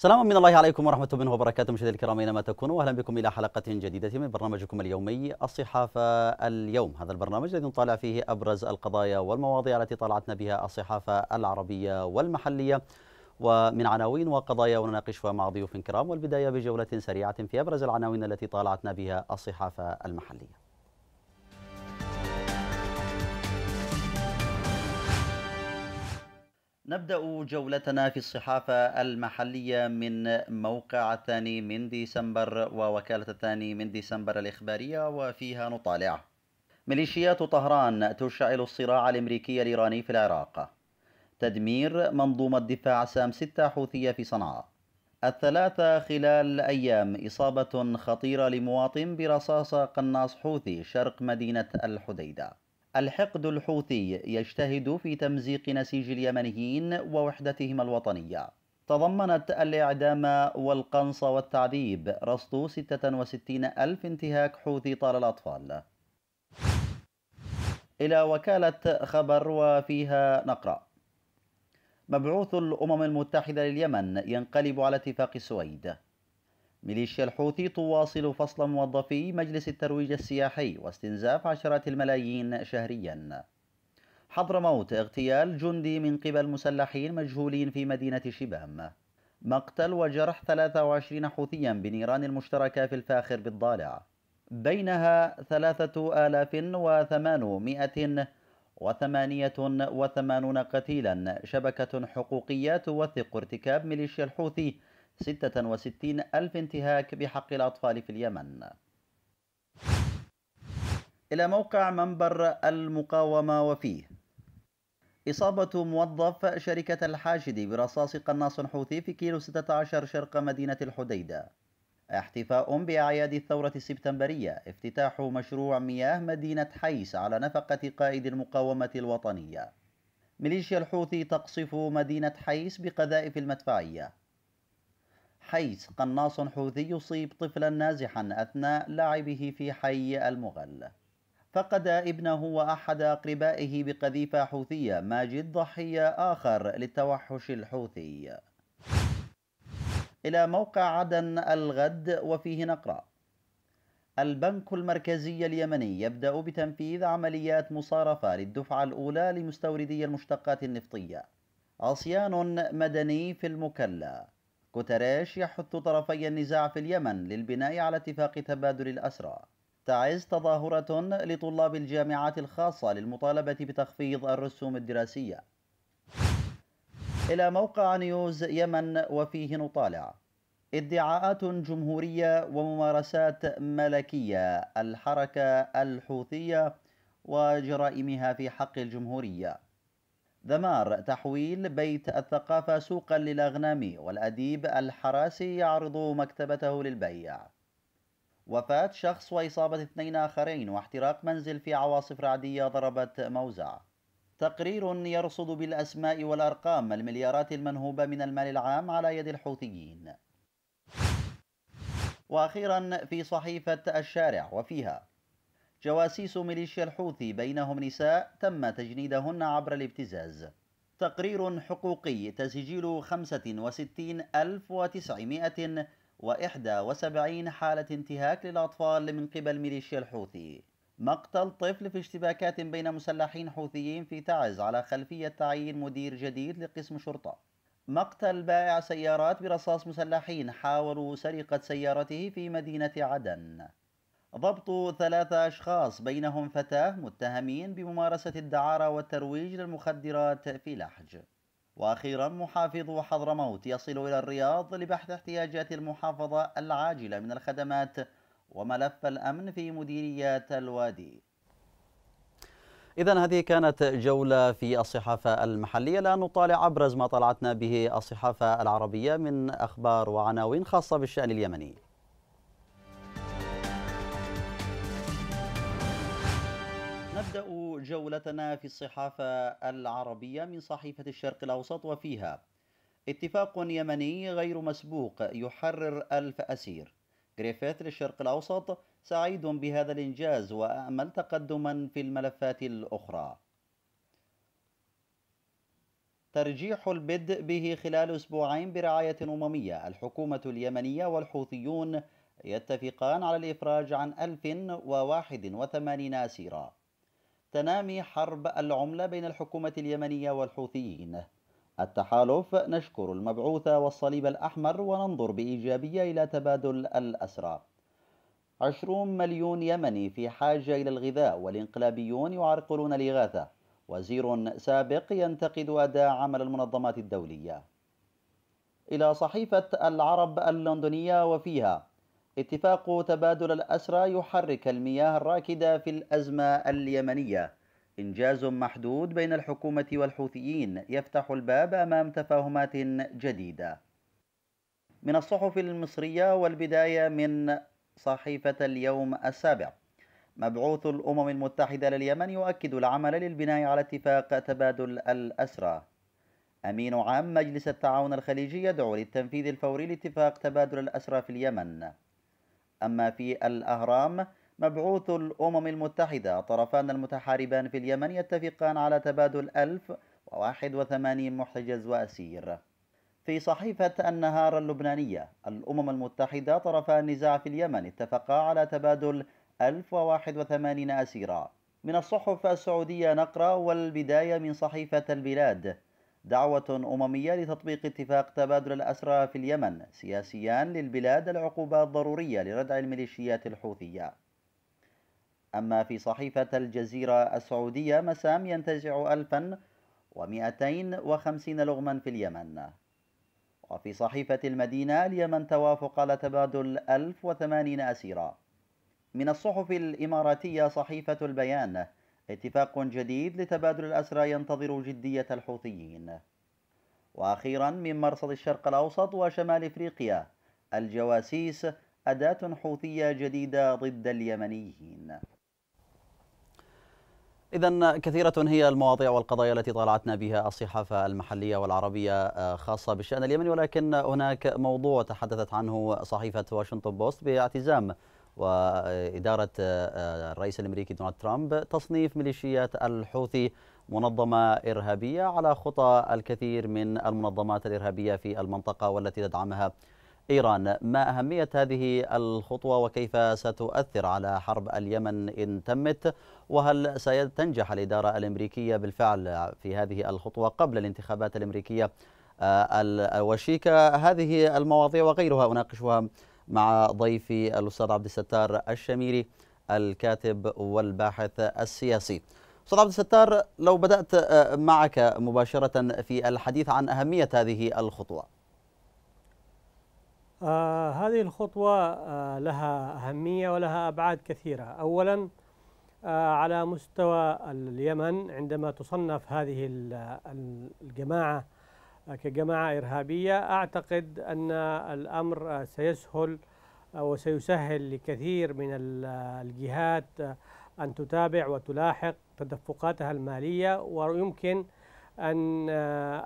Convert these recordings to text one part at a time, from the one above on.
سلام من الله عليكم ورحمة الله وبركاته مشاهدينا الكرام أينما تكونوا أهلا بكم إلى حلقة جديدة من برنامجكم اليومي الصحافة اليوم هذا البرنامج الذي نطالع فيه أبرز القضايا والمواضيع التي طالعتنا بها الصحافة العربية والمحلية ومن عناوين وقضايا ونناقشها مع ضيوف كرام والبداية بجولة سريعة في أبرز العناوين التي طالعتنا بها الصحافة المحلية نبدأ جولتنا في الصحافة المحلية من موقع الثاني من ديسمبر ووكالة الثاني من ديسمبر الإخبارية وفيها نطالع ميليشيات طهران تشعل الصراع الأمريكي الإيراني في العراق تدمير منظومة دفاع سام 6 حوثية في صنعاء الثلاثة خلال أيام إصابة خطيرة لمواطن برصاصة قناص حوثي شرق مدينة الحديدة الحقد الحوثي يجتهد في تمزيق نسيج اليمنيين ووحدتهم الوطنية تضمنت الإعدام والقنص والتعذيب رصد 66 ألف انتهاك حوثي طال الأطفال إلى وكالة خبر وفيها نقرأ مبعوث الأمم المتحدة لليمن ينقلب على اتفاق السويد ميليشيا الحوثي تواصل فصل موظفي مجلس الترويج السياحي واستنزاف عشرات الملايين شهريا حضرموت اغتيال جندي من قبل مسلحين مجهولين في مدينة شبام مقتل وجرح 23 حوثيا بنيران المشتركة في الفاخر بالضالع بينها 3888 وثمانية وثمانون قتيلا شبكة حقوقية توثق ارتكاب ميليشيا الحوثي 66 ألف انتهاك بحق الأطفال في اليمن إلى موقع منبر المقاومة وفيه إصابة موظف شركة الحاشد برصاص قناص حوثي في كيلو 16 شرق مدينة الحديدة احتفاء بأعياد الثورة السبتمبرية افتتاح مشروع مياه مدينة حيس على نفقة قائد المقاومة الوطنية ميليشيا الحوثي تقصف مدينة حيس بقذائف المدفعية حيث قناص حوثي يصيب طفلا نازحا أثناء لعبه في حي المغل فقد ابنه وأحد أقربائه بقذيفة حوثية ماجد ضحية آخر للتوحش الحوثي إلى موقع عدن الغد وفيه نقرأ البنك المركزي اليمني يبدأ بتنفيذ عمليات مصارفة للدفعة الأولى لمستوردي المشتقات النفطية عصيان مدني في المكلا كوتريش يحث طرفي النزاع في اليمن للبناء على اتفاق تبادل الأسرى تعز تظاهرة لطلاب الجامعات الخاصة للمطالبة بتخفيض الرسوم الدراسية إلى موقع نيوز يمن وفيه نطالع ادعاءات جمهورية وممارسات ملكية الحركة الحوثية وجرائمها في حق الجمهورية دمار تحويل بيت الثقافة سوقا للأغنام والأديب الحراسي يعرض مكتبته للبيع وفاة شخص وإصابة اثنين آخرين واحتراق منزل في عواصف رعدية ضربت موزع تقرير يرصد بالأسماء والأرقام المليارات المنهوبة من المال العام على يد الحوثيين وأخيرا في صحيفة الشارع وفيها جواسيس ميليشيا الحوثي بينهم نساء تم تجنيدهن عبر الابتزاز تقرير حقوقي تسجيل 65971 حالة انتهاك للأطفال من قبل ميليشيا الحوثي مقتل طفل في اشتباكات بين مسلحين حوثيين في تعز على خلفية تعيين مدير جديد لقسم شرطة مقتل بائع سيارات برصاص مسلحين حاولوا سرقة سيارته في مدينة عدن ضبط ثلاثة أشخاص بينهم فتاة متهمين بممارسة الدعارة والترويج للمخدرات في لحج وأخيرا محافظ حضرموت يصل إلى الرياض لبحث احتياجات المحافظة العاجلة من الخدمات وملف الأمن في مديريات الوادي إذا هذه كانت جولة في الصحافة المحلية لا نطالع أبرز ما طلعتنا به الصحافة العربية من أخبار وعناوين خاصة بالشأن اليمني نبدأ جولتنا في الصحافة العربية من صحيفة الشرق الأوسط وفيها اتفاق يمني غير مسبوق يحرر ألف أسير جريفيث للشرق الأوسط سعيد بهذا الإنجاز وأأمل تقدما في الملفات الأخرى ترجيح البدء به خلال أسبوعين برعاية أممية الحكومة اليمنية والحوثيون يتفقان على الإفراج عن 1081 أسيرا تنامي حرب العملة بين الحكومة اليمنية والحوثيين التحالف نشكر المبعوث والصليب الأحمر وننظر بإيجابية إلى تبادل الأسرى عشرون مليون يمني في حاجة إلى الغذاء والإنقلابيون يعرقلون الإغاثة وزير سابق ينتقد أداء عمل المنظمات الدولية إلى صحيفة العرب اللندنية وفيها اتفاق تبادل الأسرى يحرك المياه الراكدة في الأزمة اليمنية إنجاز محدود بين الحكومة والحوثيين يفتح الباب أمام تفاهمات جديدة من الصحف المصرية والبداية من صحيفة اليوم السابع مبعوث الأمم المتحدة لليمن يؤكد العمل للبناء على اتفاق تبادل الأسرى أمين عام مجلس التعاون الخليجي يدعو للتنفيذ الفوري لاتفاق تبادل الأسرى في اليمن أما في الأهرام مبعوث الأمم المتحدة طرفان المتحاربان في اليمن يتفقان على تبادل 1081 محتجز وأسير في صحيفة النهار اللبنانية الأمم المتحدة طرفان النزاع في اليمن اتفقا على تبادل 1081 أسيرا من الصحف السعودية نقرأ والبداية من صحيفة البلاد دعوة أممية لتطبيق اتفاق تبادل الأسرى في اليمن سياسيان للبلاد العقوبات ضرورية لردع الميليشيات الحوثية أما في صحيفة الجزيرة السعودية مسام ينتزع 1250 لغما في اليمن وفي صحيفة المدينة اليمن توافق على تبادل 1080 أسيرا من الصحف الإماراتية صحيفة البيان اتفاق جديد لتبادل الأسرى ينتظر جدية الحوثيين وأخيرا من مرصد الشرق الأوسط وشمال إفريقيا الجواسيس أداة حوثية جديدة ضد اليمنيين إذا كثيرة هي المواضيع والقضايا التي طالعتنا بها الصحافة المحلية والعربية آه، خاصة بالشأن اليمني ولكن هناك موضوع تحدثت عنه صحيفة واشنطن بوست باعتزام وإدارة آه، آه، الرئيس الأمريكي دونالد ترامب تصنيف ميليشيات الحوثي منظمة إرهابية على خطى الكثير من المنظمات الإرهابية في المنطقة والتي تدعمها إيران ما أهمية هذه الخطوة وكيف ستؤثر على حرب اليمن إن تمت وهل ستنجح الإدارة الأمريكية بالفعل في هذه الخطوة قبل الانتخابات الأمريكية آه، الوشيكة هذه المواضيع وغيرها أناقشها مع ضيفي الأستاذ عبد الستار الشميري الكاتب والباحث السياسي أستاذ عبد الستار لو بدأت آه، معك مباشرة في الحديث عن أهمية هذه الخطوة آه هذه الخطوة آه لها أهمية ولها أبعاد كثيرة أولا آه على مستوى اليمن عندما تصنف هذه الجماعة كجماعة إرهابية أعتقد أن الأمر سيسهل وسيسهل لكثير من الجهات أن تتابع وتلاحق تدفقاتها المالية ويمكن أن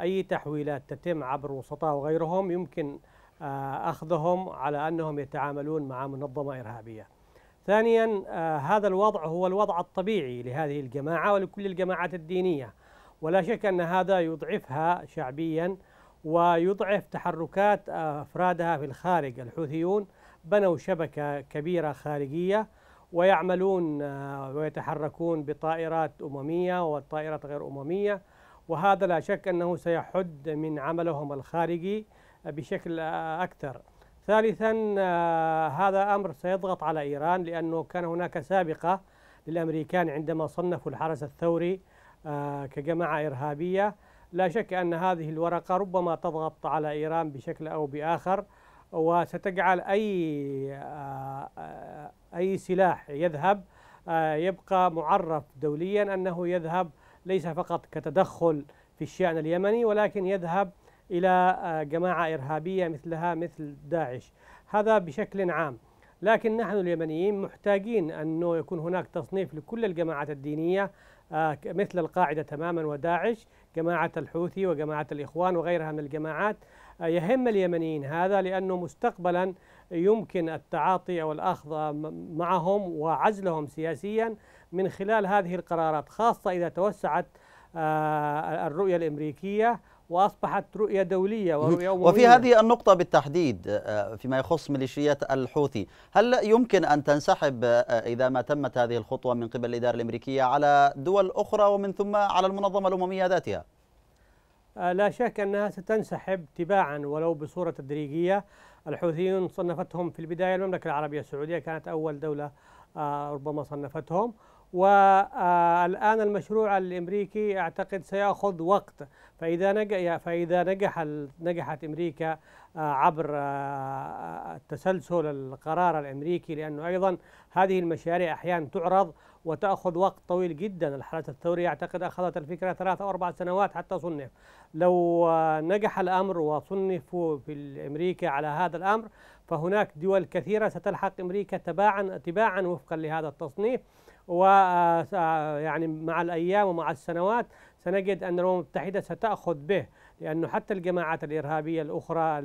أي تحويلات تتم عبر وسطاء وغيرهم يمكن آه، أخذهم على أنهم يتعاملون مع منظمة إرهابية ثانيا آه، هذا الوضع هو الوضع الطبيعي لهذه الجماعة ولكل الجماعات الدينية ولا شك أن هذا يضعفها شعبيا ويضعف تحركات أفرادها في الخارج الحوثيون بنوا شبكة كبيرة خارجية ويعملون آه، ويتحركون بطائرات أممية والطائرات غير أممية وهذا لا شك أنه سيحد من عملهم الخارجي بشكل آه، أكثر ثالثا آه، هذا أمر سيضغط على إيران لأنه كان هناك سابقة للأمريكان عندما صنفوا الحرس الثوري آه، كجماعة إرهابية لا شك أن هذه الورقة ربما تضغط على إيران بشكل أو بآخر وستجعل أي آه، أي سلاح يذهب آه، يبقى معرف دوليا أنه يذهب ليس فقط كتدخل في الشأن اليمني ولكن يذهب إلى جماعة إرهابية مثلها مثل داعش هذا بشكل عام لكن نحن اليمنيين محتاجين أنه يكون هناك تصنيف لكل الجماعات الدينية آه، مثل القاعدة تماما وداعش جماعة الحوثي وجماعة الإخوان وغيرها من الجماعات آه، يهم اليمنيين هذا لأنه مستقبلا يمكن التعاطي أو الأخذ معهم وعزلهم سياسيا من خلال هذه القرارات خاصة إذا توسعت آه، الرؤية الأمريكية وأصبحت رؤية دولية ورؤية وفي هذه النقطة بالتحديد آه، فيما يخص ميليشيات الحوثي هل يمكن أن تنسحب آه، إذا ما تمت هذه الخطوة من قبل الإدارة الأمريكية على دول أخرى ومن ثم على المنظمة الأممية ذاتها؟ آه، لا شك أنها ستنسحب تباعا ولو بصورة تدريجية الحوثيون صنفتهم في البداية المملكة العربية السعودية كانت أول دولة ربما صنفتهم والآن المشروع الأمريكي أعتقد سيأخذ وقت فإذا نجح فإذا نجح نجحت أمريكا آه، عبر آه، تسلسل القرار الأمريكي لأنه أيضا هذه المشاريع أحيانا تعرض وتأخذ وقت طويل جدا الحالات الثورية أعتقد أخذت الفكرة ثلاث أو أربع سنوات حتى صنف لو آه، نجح الأمر وصنفوا في أمريكا على هذا الأمر فهناك دول كثيرة ستلحق أمريكا تباعا تباعا وفقا لهذا التصنيف و يعني مع الأيام ومع السنوات سنجد أن الأمم المتحدة ستأخذ به لأنه حتى الجماعات الإرهابية الأخرى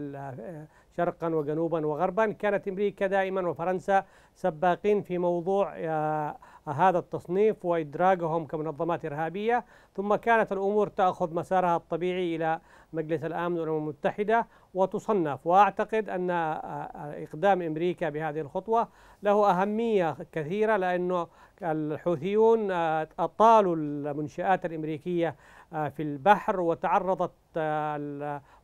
شرقا وجنوبا وغربا كانت أمريكا دائما وفرنسا سباقين في موضوع آه، هذا التصنيف وإدراجهم كمنظمات إرهابية ثم كانت الأمور تأخذ مسارها الطبيعي إلى مجلس الأمن والأمم المتحدة وتصنف وأعتقد أن إقدام أمريكا بهذه الخطوة له أهمية كثيرة لأنه الحوثيون أطالوا المنشآت الأمريكية في البحر وتعرضت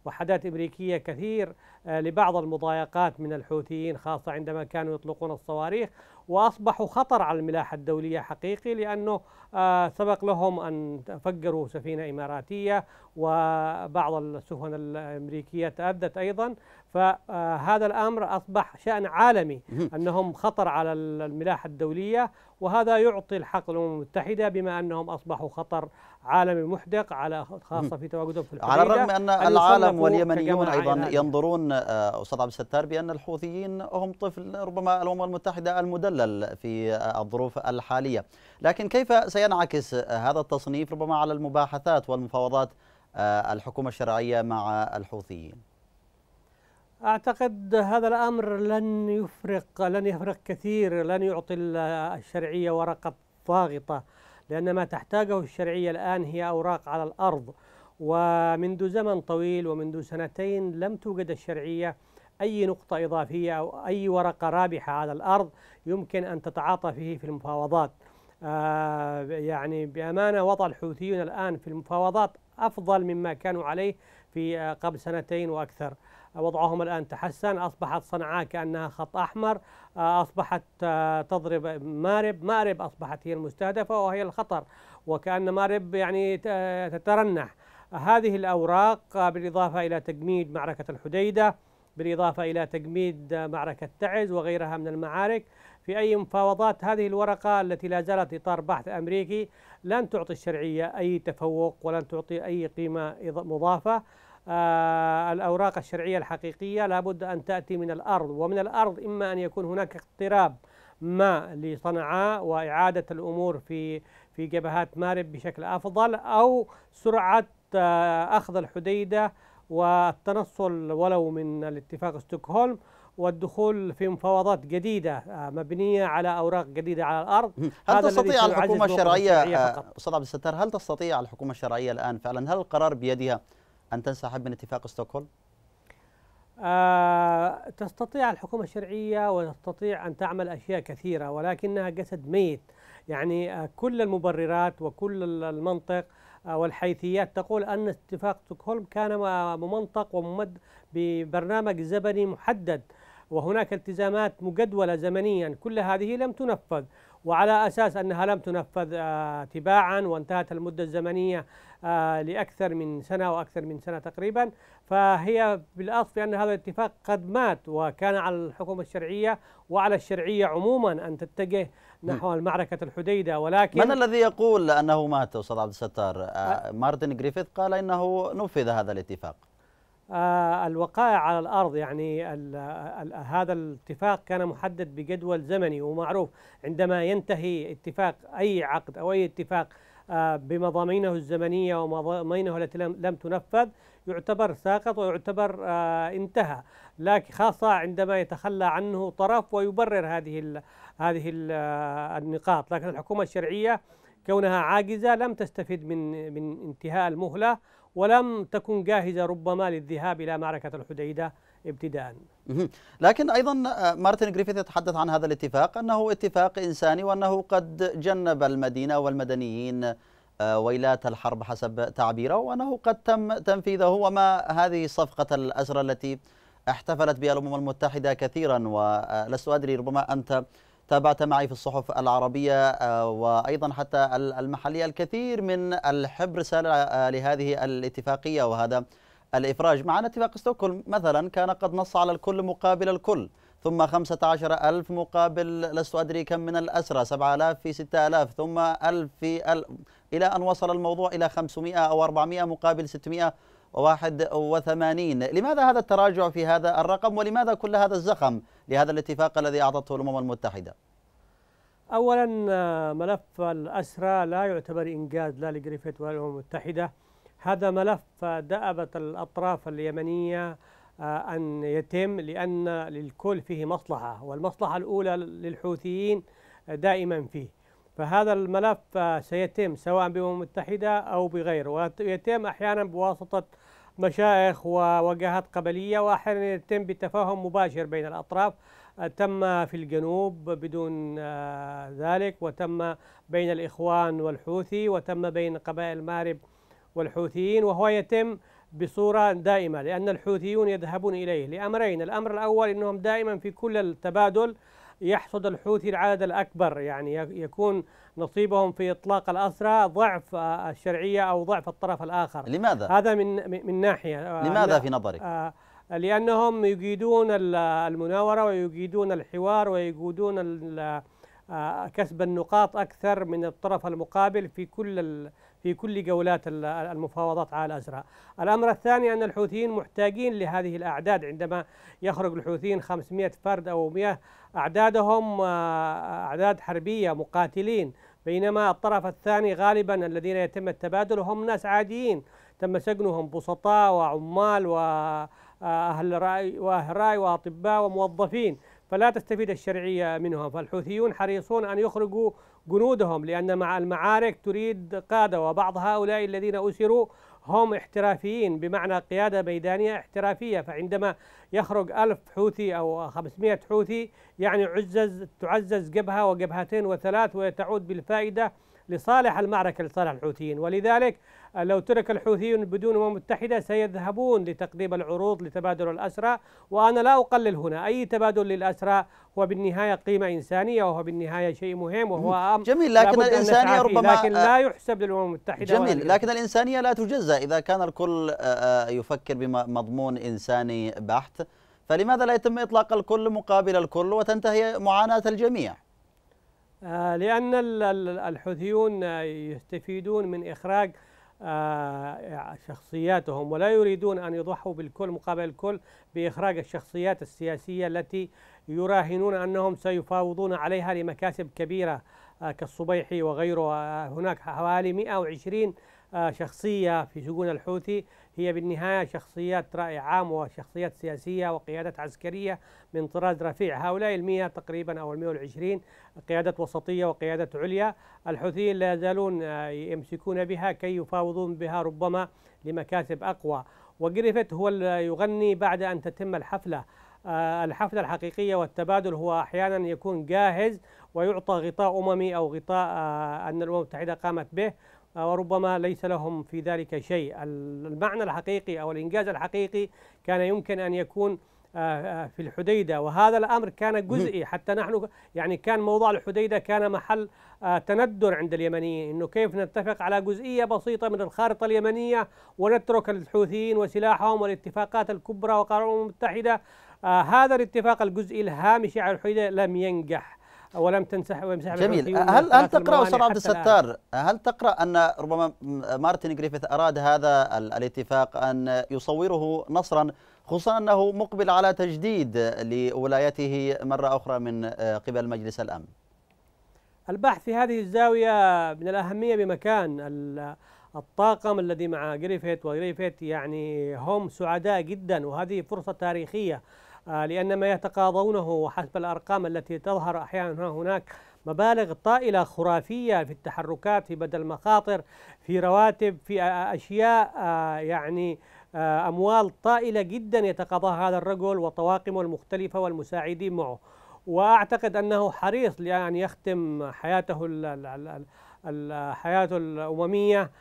وحدات أمريكية كثير لبعض المضايقات من الحوثيين خاصة عندما كانوا يطلقون الصواريخ وأصبحوا خطر على الملاحة الدولية حقيقي لأنه آه، سبق لهم أن فجروا سفينة إماراتية وبعض السفن الأمريكية تأدت أيضا فهذا الأمر أصبح شأن عالمي أنهم خطر على الملاحة الدولية وهذا يعطي الحق للأمم المتحدة بما أنهم أصبحوا خطر عالمي محدق على خاصة في تواجدهم في الحديدة على الرغم أن, أن العالم واليمنيون أيضا ينظرون آه، أستاذ عبد الستار بأن الحوثيين هم طفل ربما الأمم المتحدة المدلل في الظروف الحالية لكن كيف سينعكس هذا التصنيف ربما على المباحثات والمفاوضات آه، الحكومة الشرعية مع الحوثيين أعتقد هذا الأمر لن يفرق لن يفرق كثير لن يعطي الشرعية ورقة ضاغطة لأن ما تحتاجه الشرعية الآن هي أوراق على الأرض ومنذ زمن طويل ومنذ سنتين لم توجد الشرعية أي نقطة إضافية أو أي ورقة رابحة على الأرض يمكن أن تتعاطى فيه في المفاوضات آه يعني بأمانة وضع الحوثيون الآن في المفاوضات أفضل مما كانوا عليه في آه، قبل سنتين وأكثر آه، وضعهم الآن تحسن أصبحت صنعاء كأنها خط أحمر آه، أصبحت تضرب مارب مارب أصبحت هي المستهدفة وهي الخطر وكأن مارب يعني تترنح هذه الأوراق بالإضافة إلى تجميد معركة الحديدة بالإضافة إلى تجميد معركة تعز وغيرها من المعارك في أي مفاوضات هذه الورقة التي لا زالت إطار بحث أمريكي لن تعطي الشرعية أي تفوق ولن تعطي أي قيمة مضافة آه، الأوراق الشرعية الحقيقية لابد أن تأتي من الأرض ومن الأرض إما أن يكون هناك اقتراب ما لصنعاء وإعادة الأمور في في جبهات مارب بشكل أفضل أو سرعة آه، أخذ الحديدة والتنصل ولو من الاتفاق ستوكهولم والدخول في مفاوضات جديده آه، مبنيه على اوراق جديده على الارض هل هذا تستطيع الحكومه الشرعيه استاذ عبد الستار هل تستطيع الحكومه الشرعيه الان فعلا هل القرار بيدها أن تنسحب من اتفاق ستوكهولم؟ آه تستطيع الحكومة الشرعية وتستطيع أن تعمل أشياء كثيرة ولكنها جسد ميت يعني آه كل المبررات وكل المنطق آه والحيثيات تقول أن اتفاق ستوكهولم كان ممنطق وممد ببرنامج زمني محدد وهناك التزامات مجدولة زمنيا كل هذه لم تنفذ وعلى أساس أنها لم تنفذ آه، تباعا وانتهت المدة الزمنية آه، لأكثر من سنة وأكثر من سنة تقريبا فهي بالأصل بأن هذا الاتفاق قد مات وكان على الحكومة الشرعية وعلى الشرعية عموما أن تتجه نحو المعركة الحديدة ولكن من الذي يقول أنه مات أستاذ عبد الستار؟ آه، مارتن جريفيث قال إنه نفذ هذا الاتفاق آه، الوقائع على الأرض يعني هذا الاتفاق كان محدد بجدول زمني ومعروف عندما ينتهي اتفاق أي عقد أو أي اتفاق آه، بمضامينه الزمنية ومضامينه التي لم تنفذ يعتبر ساقط ويعتبر آه، انتهى لكن خاصة عندما يتخلى عنه طرف ويبرر هذه هذه النقاط لكن الحكومة الشرعية كونها عاجزة لم تستفد من من انتهاء المهلة ولم تكن جاهزة ربما للذهاب إلى معركة الحديدة ابتداء لكن أيضا آه، مارتن جريفيث يتحدث عن هذا الاتفاق أنه اتفاق إنساني وأنه قد جنب المدينة والمدنيين آه، ويلات الحرب حسب تعبيره وأنه قد تم تنفيذه وما هذه صفقة الأسرة التي احتفلت بها الأمم المتحدة كثيرا ولست آه، أدري ربما أنت تابعت معي في الصحف العربية آه، وأيضا حتى المحلية الكثير من الحب رسالة آه، لهذه الاتفاقية وهذا الإفراج معنا اتفاق ستوكهولم مثلا كان قد نص على الكل مقابل الكل ثم 15000 مقابل لست أدري كم من الأسرى 7000 في 6000 ثم 1000 في 1000 إلى أن وصل الموضوع إلى 500 أو 400 مقابل 600 وثمانين لماذا هذا التراجع في هذا الرقم ولماذا كل هذا الزخم لهذا الاتفاق الذي أعطته الأمم المتحدة أولا آه، ملف الأسرى لا يعتبر إنجاز لا لجريفيث ولا الأمم المتحدة هذا ملف دأبت الأطراف اليمنية آه، أن يتم لأن للكل فيه مصلحة والمصلحة الأولى للحوثيين دائما فيه فهذا الملف آه، سيتم سواء بالأمم المتحدة أو بغيره ويتم أحيانا بواسطة مشائخ ووجهات قبلية وأحيانا يتم بتفاهم مباشر بين الأطراف تم في الجنوب بدون آه، ذلك وتم بين الإخوان والحوثي وتم بين قبائل مارب والحوثيين وهو يتم بصورة دائمة لأن الحوثيون يذهبون إليه لأمرين الأمر الأول أنهم دائما في كل التبادل يحصد الحوثي العدد الأكبر يعني يكون نصيبهم في اطلاق الاسرى ضعف الشرعيه او ضعف الطرف الاخر لماذا هذا من من ناحيه آه، لماذا في نظرك آه، لانهم يجيدون المناوره ويجيدون الحوار ويجيدون آه، كسب النقاط اكثر من الطرف المقابل في كل في كل جولات المفاوضات على الأسرى الأمر الثاني أن الحوثيين محتاجين لهذه الأعداد عندما يخرج الحوثيين 500 فرد أو 100 أعدادهم آه، آه، أعداد حربية مقاتلين بينما الطرف الثاني غالبا الذين يتم التبادل هم ناس عاديين تم سجنهم بسطاء وعمال وأهل آه، رأي وأهل رأي وأطباء وموظفين فلا تستفيد الشرعية منهم فالحوثيون حريصون أن يخرجوا جنودهم لأن مع المعارك تريد قادة وبعض هؤلاء الذين أسروا هم احترافيين بمعنى قيادة ميدانية احترافية فعندما يخرج ألف حوثي أو خمسمائة حوثي يعني عزز تعزز جبهة وجبهتين وثلاث وتعود بالفائدة لصالح المعركة لصالح الحوثيين ولذلك لو ترك الحوثيون بدون أمم متحدة سيذهبون لتقديم العروض لتبادل الأسرى وأنا لا أقلل هنا أي تبادل للأسرى هو بالنهاية قيمة إنسانية وهو بالنهاية شيء مهم وهو أمر جميل لكن الإنسانية ربما لكن آه، لا يحسب للأمم المتحدة جميل لكن الإنسانية لا تجزى إذا كان الكل آه، آه، يفكر بمضمون إنساني بحت فلماذا لا يتم إطلاق الكل مقابل الكل وتنتهي معاناة الجميع لأن الحوثيون يستفيدون من إخراج آه، آه، شخصياتهم ولا يريدون أن يضحوا بالكل مقابل الكل بإخراج الشخصيات السياسية التي يراهنون أنهم سيفاوضون عليها لمكاسب كبيرة آه، كالصبيحي وغيره هناك حوالي 120 آه، شخصية في شؤون الحوثي هي بالنهاية شخصيات رأي عام وشخصيات سياسية وقيادات عسكرية من طراز رفيع هؤلاء المئة تقريبا أو المئة والعشرين قيادات وسطية وقيادات عليا الحوثيين لا يزالون آه، يمسكون بها كي يفاوضون بها ربما لمكاسب أقوى وجريفيث هو يغني بعد أن تتم الحفلة آه، الحفلة الحقيقية والتبادل هو أحيانا يكون جاهز ويعطى غطاء أممي أو غطاء أن الأمم المتحدة قامت به وربما ليس لهم في ذلك شيء المعنى الحقيقي أو الإنجاز الحقيقي كان يمكن أن يكون آه، آه، في الحديدة وهذا الأمر كان جزئي حتى نحن يعني كان موضوع الحديدة كان محل آه، تندر عند اليمنيين أنه كيف نتفق على جزئية بسيطة من الخارطة اليمنية ونترك الحوثيين وسلاحهم والاتفاقات الكبرى وقرار الأمم المتحدة هذا الاتفاق الجزئي الهامشي على الحديدة لم ينجح ولم تنسحب ويمسحب جميل هل هل تقرا استاذ عبد الستار هل تقرا ان ربما مارتن جريفيث اراد هذا الاتفاق ان يصوره نصرا خصوصا انه مقبل على تجديد لولايته مره اخرى من آه، قبل مجلس الامن البحث في هذه الزاويه من الاهميه بمكان الطاقم الذي مع جريفيث وجريفيث يعني هم سعداء جدا وهذه فرصه تاريخيه آه، لأن ما يتقاضونه وحسب الأرقام التي تظهر أحيانا هناك مبالغ طائلة خرافية في التحركات في بدل المخاطر في رواتب في أشياء آه، يعني آه، أموال طائلة جدا يتقاضاها هذا الرجل وطواقمه المختلفة والمساعدين معه وأعتقد أنه حريص لأن يختم حياته حياته الأممية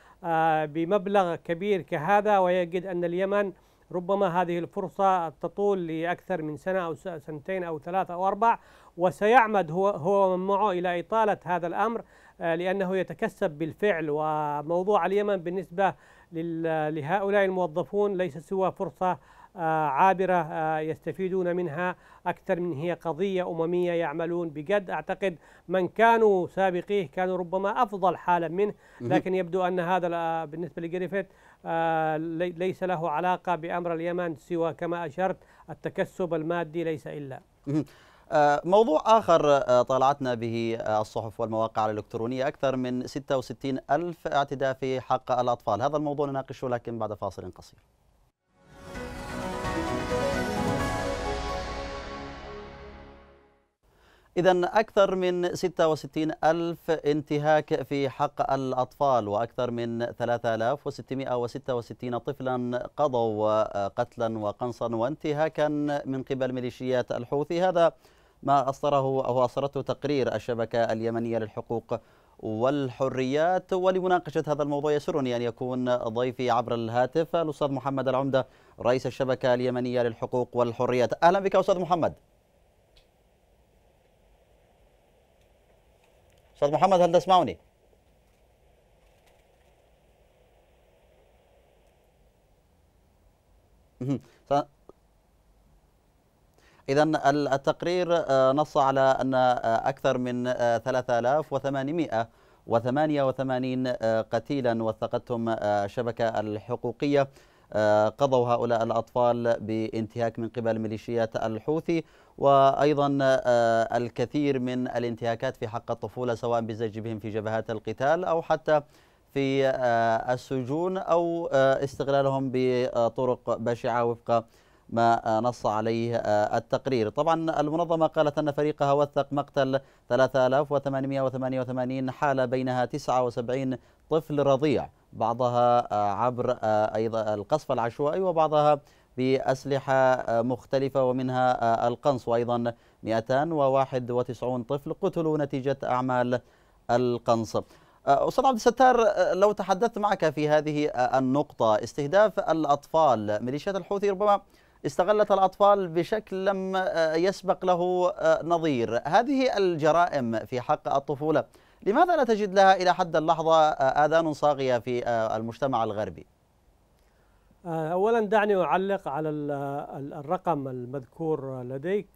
بمبلغ كبير كهذا ويجد أن اليمن ربما هذه الفرصة تطول لأكثر من سنة أو سنتين أو ثلاثة أو أربع وسيعمد هو, هو معه إلى إطالة هذا الأمر آه، لأنه يتكسب بالفعل وموضوع اليمن بالنسبة لهؤلاء الموظفون ليس سوى فرصة آه، عابرة آه، يستفيدون منها أكثر من هي قضية أممية يعملون بجد أعتقد من كانوا سابقيه كانوا ربما أفضل حالا منه لكن يبدو أن هذا بالنسبة لجريفيث ليس له علاقة بأمر اليمن سوى كما أشرت التكسب المادي ليس إلا آه، موضوع آخر آه، طالعتنا به آه، الصحف والمواقع الإلكترونية أكثر من 66 ألف اعتداء في حق الأطفال هذا الموضوع نناقشه لكن بعد فاصل قصير إذا أكثر من 66 ألف انتهاك في حق الأطفال وأكثر من 3666 طفلا قضوا آه، قتلا وقنصا وانتهاكا من قبل ميليشيات الحوثي هذا ما أصدره أو أصدرته تقرير الشبكة اليمنية للحقوق والحريات ولمناقشة هذا الموضوع يسرني أن يكون ضيفي عبر الهاتف الأستاذ محمد العمدة رئيس الشبكة اليمنية للحقوق والحريات أهلا بك أستاذ محمد استاذ محمد هل تسمعني إذا التقرير آه، نص على أن آه، أكثر من 3800 آه، و88 قتيلا وثقتهم الشبكة الحقوقية آه، قضوا هؤلاء الأطفال بانتهاك من قبل ميليشيات الحوثي وأيضا آه، الكثير من الانتهاكات في حق الطفولة سواء بهم في جبهات القتال أو حتى في آه، السجون أو استغلالهم بطرق بشعة وفق ما نص عليه التقرير طبعا المنظمة قالت أن فريقها وثق مقتل 3888 حالة بينها 79 طفل رضيع بعضها آه، عبر آه، أيضا القصف العشوائي وبعضها بأسلحة آه، مختلفة ومنها القنص وأيضا 291 طفل قتلوا نتيجة أعمال القنص أستاذ عبد الستار لو تحدثت معك في هذه النقطة استهداف الأطفال ميليشيات الحوثي ربما استغلت الأطفال بشكل لم يسبق له نظير هذه الجرائم في حق الطفولة لماذا لا تجد لها إلى حد اللحظة آه، آذان صاغية في آه، المجتمع الغربي؟ آه، أولا دعني أعلق على الرقم المذكور لديك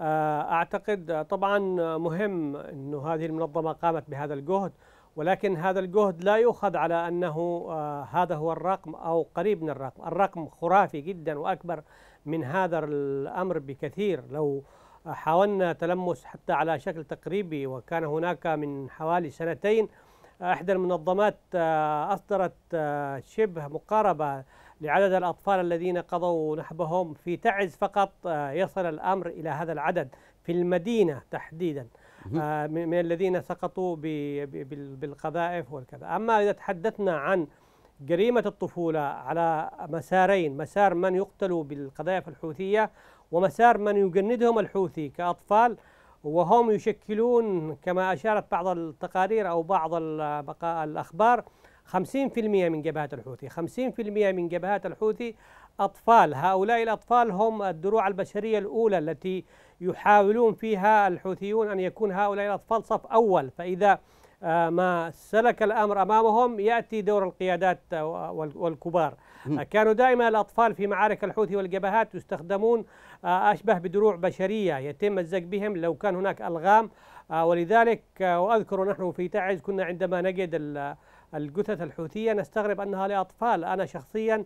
أعتقد طبعا مهم أن هذه المنظمة قامت بهذا الجهد ولكن هذا الجهد لا يؤخذ على أنه هذا هو الرقم أو قريب من الرقم الرقم خرافي جدا وأكبر من هذا الأمر بكثير لو حاولنا تلمس حتى على شكل تقريبي وكان هناك من حوالي سنتين إحدى المنظمات آه، أصدرت آه، شبه مقاربة لعدد الأطفال الذين قضوا نحبهم في تعز فقط آه، يصل الأمر إلى هذا العدد في المدينة تحديدا من الذين سقطوا بالقذائف والكذا أما إذا تحدثنا عن جريمة الطفولة على مسارين مسار من يقتلوا بالقذائف الحوثية ومسار من يجندهم الحوثي كأطفال وهم يشكلون كما أشارت بعض التقارير أو بعض الأخبار 50% من جبهات الحوثي 50% من جبهات الحوثي أطفال هؤلاء الأطفال هم الدروع البشرية الأولى التي يحاولون فيها الحوثيون أن يكون هؤلاء الأطفال صف أول فإذا آه، ما سلك الأمر أمامهم يأتي دور القيادات والكبار آه، كانوا دائما الأطفال في معارك الحوثي والجبهات يستخدمون آه، أشبه بدروع بشرية يتم الزق بهم لو كان هناك ألغام ولذلك وأذكر نحن في تعز كنا عندما نجد الجثث الحوثية نستغرب أنها لأطفال أنا شخصيا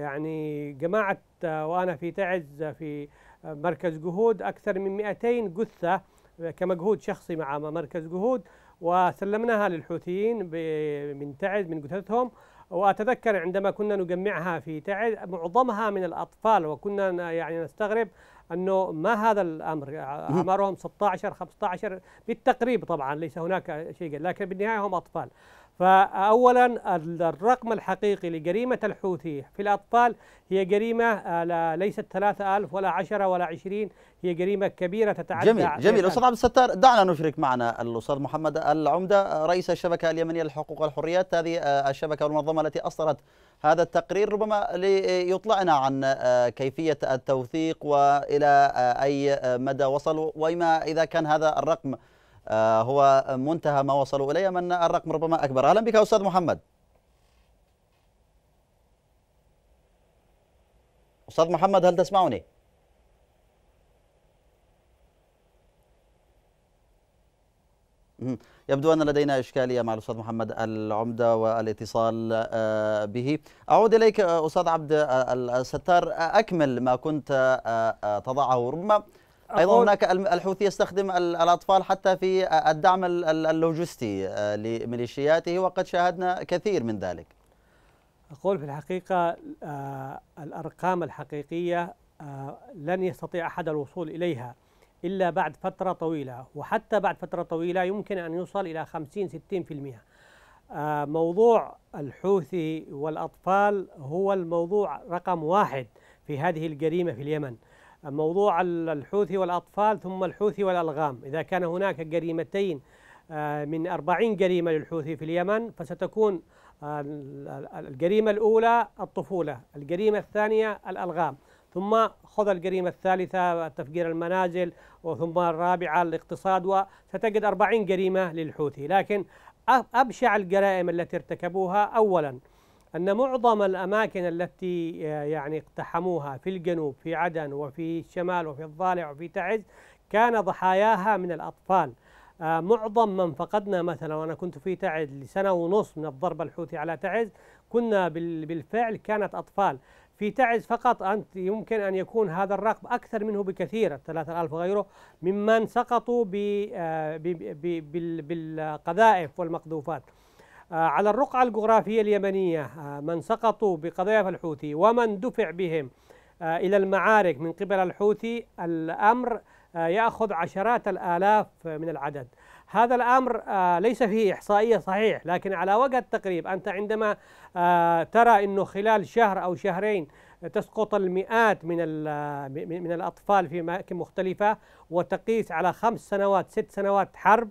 يعني جماعة وأنا في تعز في مركز جهود أكثر من 200 جثة كمجهود شخصي مع مركز جهود وسلمناها للحوثيين من تعز من جثثهم وأتذكر عندما كنا نجمعها في تعز معظمها من الأطفال وكنا يعني نستغرب انه ما هذا الامر آه، اعمارهم 16 15 بالتقريب طبعا ليس هناك شيء لكن بالنهايه هم اطفال فأولا الرقم الحقيقي لجريمة الحوثي في الأطفال هي جريمة آه، ليست 3000 ولا 10 ولا 20 هي جريمة كبيرة تتعدى جميل جميل أستاذ عبد الستار دعنا نشرك معنا الأستاذ محمد العمدة رئيس الشبكة اليمنية للحقوق والحريات هذه آه، الشبكة والمنظمة التي أصدرت هذا التقرير ربما ليطلعنا عن آه، كيفية التوثيق وإلى آه، أي آه، مدى وصلوا وإما إذا كان هذا الرقم هو منتهى ما وصلوا إليه من الرقم ربما أكبر أهلا بك أستاذ محمد أستاذ محمد هل تسمعني؟ يبدو أن لدينا إشكالية مع الأستاذ محمد العمدة والاتصال آه، به أعود إليك آه، أستاذ عبد آه، الستار أكمل ما كنت تضعه ربما أيضا هناك الحوثي يستخدم الأطفال حتى في الدعم اللوجستي لميليشياته وقد شاهدنا كثير من ذلك أقول في الحقيقة الأرقام الحقيقية لن يستطيع أحد الوصول إليها إلا بعد فترة طويلة وحتى بعد فترة طويلة يمكن أن يوصل إلى 50-60% آه، موضوع الحوثي والأطفال هو الموضوع رقم واحد في هذه الجريمة في اليمن موضوع الحوثي والأطفال ثم الحوثي والألغام إذا كان هناك جريمتين آه، من 40 جريمة للحوثي في اليمن فستكون آه، الجريمة الأولى الطفولة الجريمة الثانية الألغام ثم خذ الجريمة الثالثة تفجير المنازل وثم الرابعة الاقتصاد وستجد 40 جريمة للحوثي لكن أبشع الجرائم التي ارتكبوها أولا أن معظم الأماكن التي آه، يعني اقتحموها في الجنوب في عدن وفي الشمال وفي الضالع وفي تعز كان ضحاياها من الأطفال آه، معظم من فقدنا مثلا وأنا كنت في تعز لسنة ونص من الضرب الحوثي على تعز كنا بالفعل كانت أطفال في تعز فقط أنت يمكن أن يكون هذا الرقم أكثر منه بكثير الثلاثة ألف وغيره ممن سقطوا آه، بالقذائف والمقذوفات آه، على الرقعة الجغرافية اليمنية آه، من سقطوا بقذائف الحوثي ومن دفع بهم إلى المعارك من قبل الحوثي الأمر يأخذ عشرات الآلاف من العدد هذا الأمر آه، ليس فيه إحصائية صحيح لكن على وجه التقريب أنت عندما آه، ترى أنه خلال شهر أو شهرين تسقط المئات من آه، من الأطفال في أماكن مختلفة وتقيس على خمس سنوات ست سنوات حرب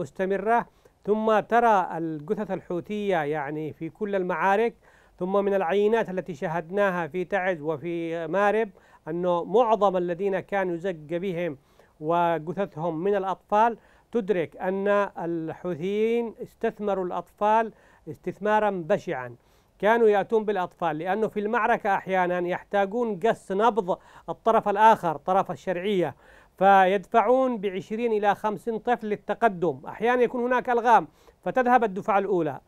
مستمرة ثم ترى الجثث الحوثية يعني في كل المعارك ثم من العينات التي شاهدناها في تعز وفي مارب أنه معظم الذين كان يزج بهم وجثثهم من الأطفال تدرك أن الحوثيين استثمروا الأطفال استثمارا بشعا كانوا يأتون بالأطفال لأنه في المعركة أحيانا يحتاجون قص نبض الطرف الآخر طرف الشرعية فيدفعون بعشرين إلى خمسين طفل للتقدم أحيانا يكون هناك ألغام فتذهب الدفعة الأولى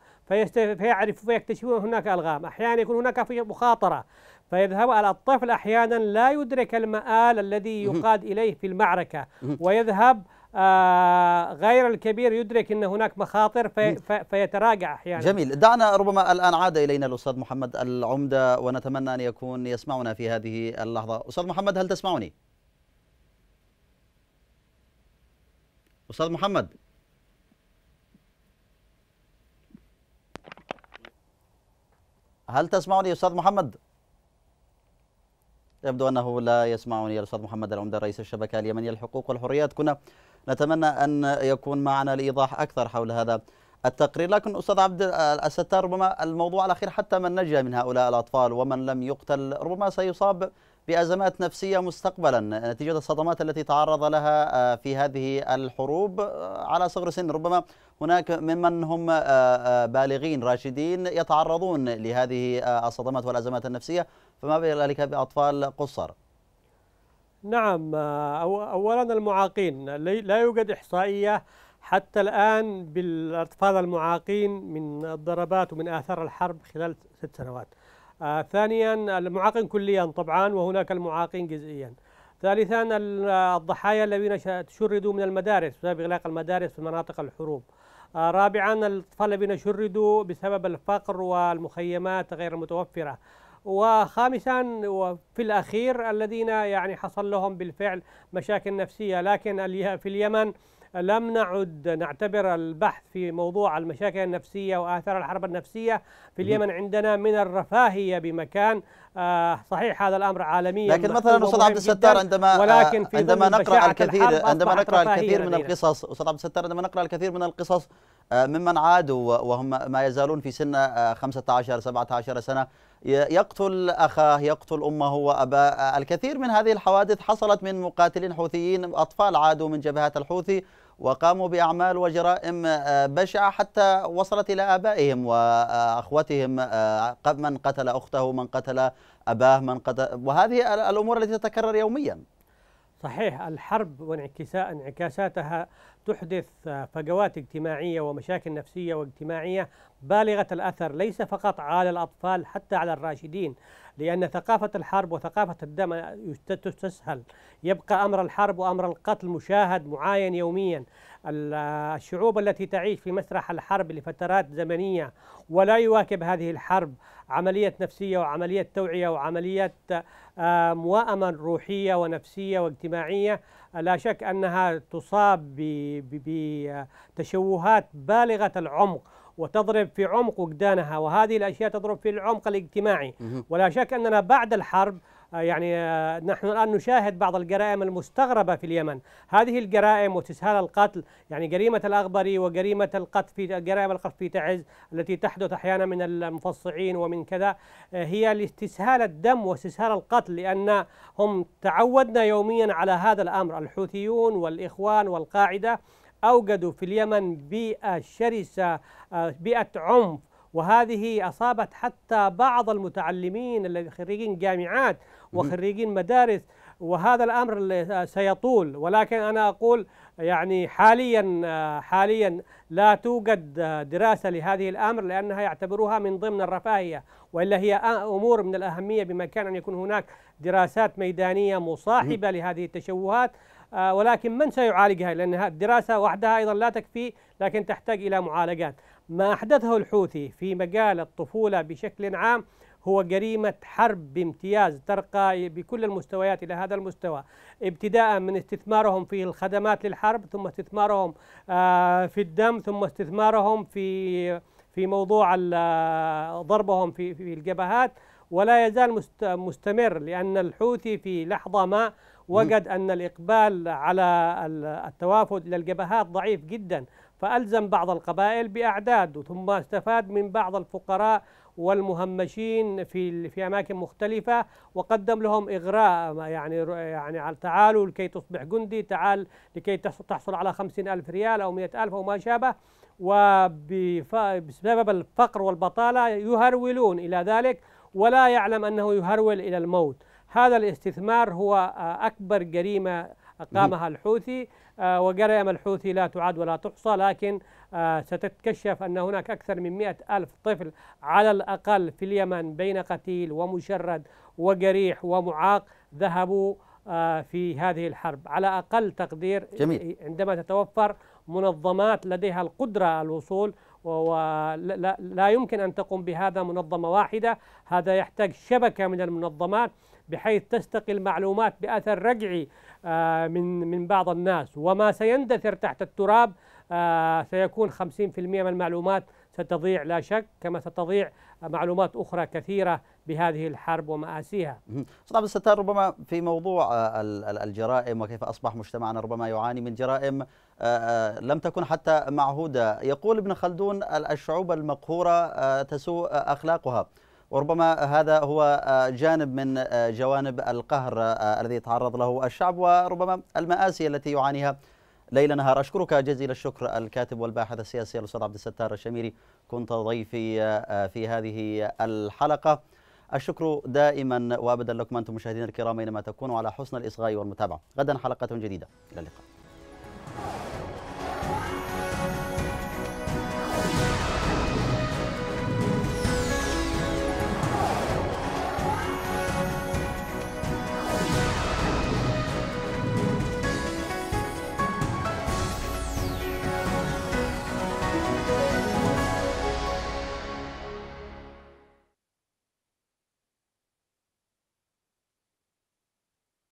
فيعرفوا فيكتشفون هناك ألغام أحيانا يكون هناك في مخاطرة فيذهب الطفل أحيانا لا يدرك المآل الذي يقاد إليه في المعركة ويذهب آه، غير الكبير يدرك ان هناك مخاطر في فيتراجع احيانا. جميل، دعنا ربما الان عاد الينا الاستاذ محمد العمده ونتمنى ان يكون يسمعنا في هذه اللحظه. استاذ محمد هل تسمعني؟ استاذ محمد هل تسمعني استاذ محمد؟ يبدو أنه لا يسمعني الأستاذ محمد العمدة رئيس الشبكة اليمنية للحقوق والحريات كنا نتمنى أن يكون معنا لإيضاح أكثر حول هذا التقرير لكن أستاذ عبد الستار ربما الموضوع الأخير حتى من نجا من هؤلاء الأطفال ومن لم يقتل ربما سيصاب بأزمات نفسية مستقبلا نتيجة الصدمات التي تعرض لها آه، في هذه الحروب آه، على صغر سن ربما هناك ممن هم آه، آه، بالغين راشدين يتعرضون لهذه آه، الصدمات والأزمات النفسية فما ذلك بأطفال قصر نعم أولا المعاقين لا يوجد إحصائية حتى الآن بالأطفال المعاقين من الضربات ومن آثار الحرب خلال ست سنوات ثانيا المعاقين كليا طبعا وهناك المعاقين جزئيا ثالثا الضحايا الذين شردوا من المدارس بسبب إغلاق المدارس في مناطق الحروب آه، رابعا الذين شردوا بسبب الفقر والمخيمات غير المتوفرة وخامسا وفي الأخير الذين يعني حصل لهم بالفعل مشاكل نفسية لكن في اليمن لم نعد نعتبر البحث في موضوع المشاكل النفسية وآثار الحرب النفسية في اليمن عندنا من الرفاهية بمكان آه، صحيح هذا الأمر عالميا لكن مثلا أستاذ عبد الستار عندما آه، ولكن في عندما نقرأ الكثير عندما نقرأ الكثير من القصص أستاذ عبد الستار عندما نقرأ الكثير من القصص آه، ممن عادوا وهم ما يزالون في سن 15 17 سنة يقتل أخاه يقتل أمه وأباه الكثير من هذه الحوادث حصلت من مقاتلين حوثيين أطفال عادوا من جبهات الحوثي وقاموا بأعمال وجرائم آه، بشعة حتى وصلت إلى آبائهم وأخوتهم آه، من قتل أخته من قتل أباه من قتل وهذه الأمور التي تتكرر يوميا صحيح الحرب وانعكاساتها تحدث آه، فجوات اجتماعية ومشاكل نفسية واجتماعية بالغة الأثر ليس فقط على الأطفال حتى على الراشدين لأن ثقافة الحرب وثقافة الدم تستسهل يبقى أمر الحرب وأمر القتل مشاهد معاين يوميا الشعوب التي تعيش في مسرح الحرب لفترات زمنية ولا يواكب هذه الحرب عملية نفسية وعملية توعية وعملية آه، موائمة روحية ونفسية واجتماعية لا شك أنها تصاب بتشوهات بالغة العمق وتضرب في عمق وجدانها وهذه الأشياء تضرب في العمق الاجتماعي ولا شك أننا بعد الحرب آه، يعني آه، نحن الآن نشاهد بعض الجرائم المستغربة في اليمن هذه الجرائم وتسهال القتل يعني جريمة الأغبري وجريمة القتل في جرائم القتل في تعز التي تحدث أحيانا من المفصعين ومن كذا آه، هي لاستسهال الدم واستسهال القتل لأن هم تعودنا يوميا على هذا الأمر الحوثيون والإخوان والقاعدة أوجدوا في اليمن بيئة شرسة آه، بيئة عنف وهذه أصابت حتى بعض المتعلمين خريجين جامعات وخريجين مدارس وهذا الأمر سيطول ولكن أنا أقول يعني حاليا آه، حاليا لا توجد آه، دراسة لهذه الأمر لأنها يعتبروها من ضمن الرفاهية وإلا هي أمور من الأهمية بمكان أن يكون هناك دراسات ميدانية مصاحبة لهذه التشوهات آه، ولكن من سيعالجها لأن الدراسة وحدها أيضا لا تكفي لكن تحتاج إلى معالجات ما أحدثه الحوثي في مجال الطفولة بشكل عام هو جريمة حرب بامتياز ترقى بكل المستويات إلى هذا المستوى ابتداء من استثمارهم في الخدمات للحرب ثم استثمارهم آه، في الدم ثم استثمارهم في في موضوع آه، ضربهم في في الجبهات ولا يزال مستمر لأن الحوثي في لحظة ما وجد أن الإقبال على التوافد إلى الجبهات ضعيف جدا فألزم بعض القبائل بأعداد ثم استفاد من بعض الفقراء والمهمشين في في اماكن مختلفه وقدم لهم اغراء يعني يعني تعالوا لكي تصبح جندي تعال لكي تحصل على خمسين الف ريال او مئة الف او ما شابه وبسبب الفقر والبطاله يهرولون الى ذلك ولا يعلم انه يهرول الى الموت هذا الاستثمار هو آه، أكبر جريمة قامها الحوثي آه، وجرائم الحوثي لا تعد ولا تحصى لكن آه، ستتكشف أن هناك أكثر من مئة ألف طفل على الأقل في اليمن بين قتيل ومشرد وجريح ومعاق ذهبوا في هذه الحرب على أقل تقدير جميل. عندما تتوفر منظمات لديها القدرة الوصول ولا يمكن أن تقوم بهذا منظمة واحدة هذا يحتاج شبكة من المنظمات بحيث تستقي المعلومات بأثر رجعي آه، من من بعض الناس وما سيندثر تحت التراب آه، سيكون 50% من المعلومات ستضيع لا شك كما ستضيع معلومات أخرى كثيرة بهذه الحرب ومآسيها عبد الستار ربما في موضوع آه، الجرائم وكيف أصبح مجتمعنا ربما يعاني من جرائم لم تكن حتى معهودة يقول ابن خلدون الشعوب المقهورة تسوء أخلاقها وربما هذا هو آه، جانب من آه، جوانب القهر آه، الذي يتعرض له الشعب وربما المآسي التي يعانيها ليل نهار أشكرك جزيل الشكر الكاتب والباحث السياسي الأستاذ عبد الستار الشميري كنت ضيفي في هذه الحلقة الشكر دائما وابدا لكم انتم مشاهدينا الكرام اينما تكونوا على حسن الاصغاء والمتابعه غدا حلقه جديده الى اللقاء